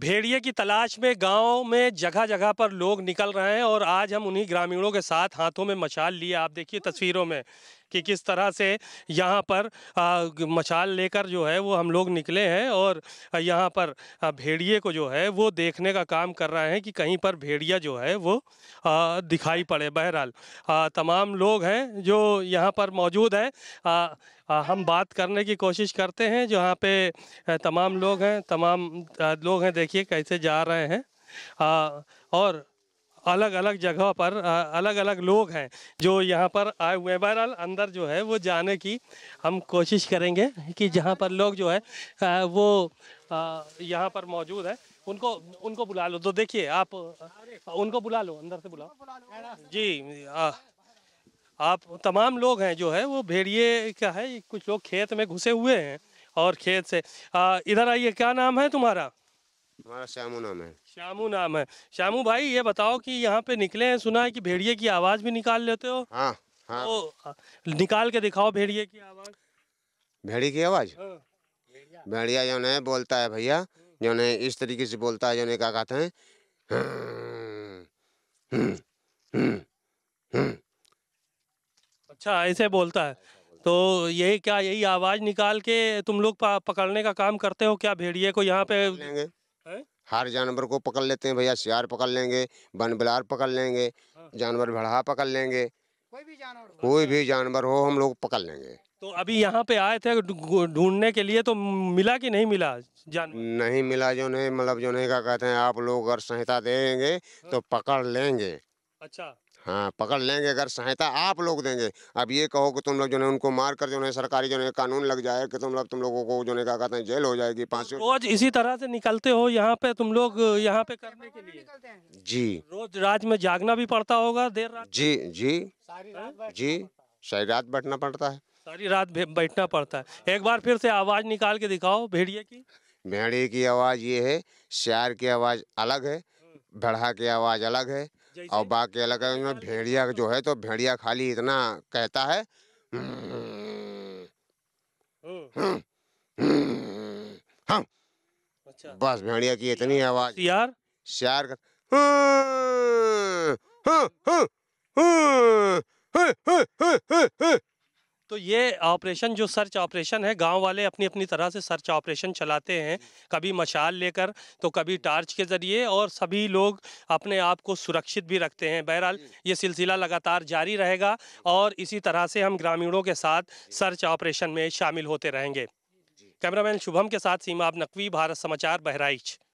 भेड़िए की तलाश में गांव में जगह जगह पर लोग निकल रहे हैं और आज हम उन्हीं ग्रामीणों के साथ हाथों में मशाल लिए आप देखिए तस्वीरों में कि किस तरह से यहाँ पर मशाल लेकर जो है वो हम लोग निकले हैं और यहाँ पर भेड़िए को जो है वो देखने का काम कर रहे हैं कि कहीं पर भेड़िया जो है वो दिखाई पड़े बहरहाल तमाम लोग हैं जो यहाँ पर मौजूद हैं हम बात करने की कोशिश करते हैं जहाँ पे तमाम लोग हैं तमाम लोग हैं देखिए कैसे जा रहे हैं और अलग अलग जगह पर अलग अलग लोग हैं जो यहाँ पर आए हुए हैं बहरहाल अंदर जो है वो जाने की हम कोशिश करेंगे कि जहाँ पर लोग जो है वो यहाँ पर मौजूद है उनको उनको बुला लो तो देखिए आप उनको बुला लो अंदर से बुलाओ जी आ, आप तमाम लोग हैं जो है वो भेड़िए का है कुछ लोग खेत में घुसे हुए हैं और खेत से आ, इधर आइए क्या नाम है तुम्हारा हमारा श्यामू नाम है श्यामू नाम है श्यामू भाई ये बताओ कि यहाँ पे निकले हैं सुना है कि भेड़िए की आवाज भी निकाल लेते हो हाँ हाँ तो निकाल के दिखाओ भेड़िए की आवाज भेड़ी की आवाज हाँ। भेड़िया जो है बोलता है भैया जो है इस तरीके से बोलता है जो क्या कहते हैं हम्म, हम्म, हम्म, अच्छा ऐसे बोलता है तो यही क्या यही आवाज निकाल के तुम लोग पकड़ने का काम करते हो क्या भेड़िए को यहाँ पे लेंगे हर जानवर को पकड़ लेते हैं भैया सियार पकड़ लेंगे बन बिलार पकड़ लेंगे हाँ। जानवर भड़हा पकड़ लेंगे कोई भी जानवर कोई भी जानवर हो हम लोग पकड़ लेंगे तो अभी यहाँ पे आए थे ढूंढने के लिए तो मिला कि नहीं मिला जान नहीं मिला जो नहीं मतलब जो नहीं का कहते हैं आप लोग अगर संहिता देंगे हाँ। तो पकड़ लेंगे अच्छा हाँ पकड़ लेंगे अगर सहायता आप लोग देंगे अब ये कहो कि तुम लोग जो है उनको मार कर जो है सरकारी जो है कानून लग जाए कि तुम लोग तुम लोगों को जो है क्या कहते हैं जेल हो जाएगी पाँच रोज इसी तरह से निकलते हो यहाँ पे तुम लोग यहाँ पे करने के लिए जी रोज रात में जागना भी पड़ता होगा देर रात जी जी हाँ? जी सारी रात बैठना पड़ता है सारी रात बैठना पड़ता है एक बार फिर से आवाज़ निकाल के दिखाओ भेड़िए की भेड़िए की आवाज़ ये है श्यार की आवाज़ अलग है हम्म। भड़ा की आवाज़ अलग है और बाकी अलग अलग भेड़िया जो हाँ। है तो भेड़िया खाली इतना कहता है हम हम्म, हम्म, हम्म, हाँ। अच्छा बस भेड़िया की इतनी आवाज यार शार कर हाँ, हाँ, हाँ, तो ये ऑपरेशन जो सर्च ऑपरेशन है गांव वाले अपनी अपनी तरह से सर्च ऑपरेशन चलाते हैं कभी मशाल लेकर तो कभी टार्च के ज़रिए और सभी लोग अपने आप को सुरक्षित भी रखते हैं बहरहाल ये सिलसिला लगातार जारी रहेगा और इसी तरह से हम ग्रामीणों के साथ सर्च ऑपरेशन में शामिल होते रहेंगे कैमरामैन शुभम के साथ सीमा नकवी भारत समाचार बहराइच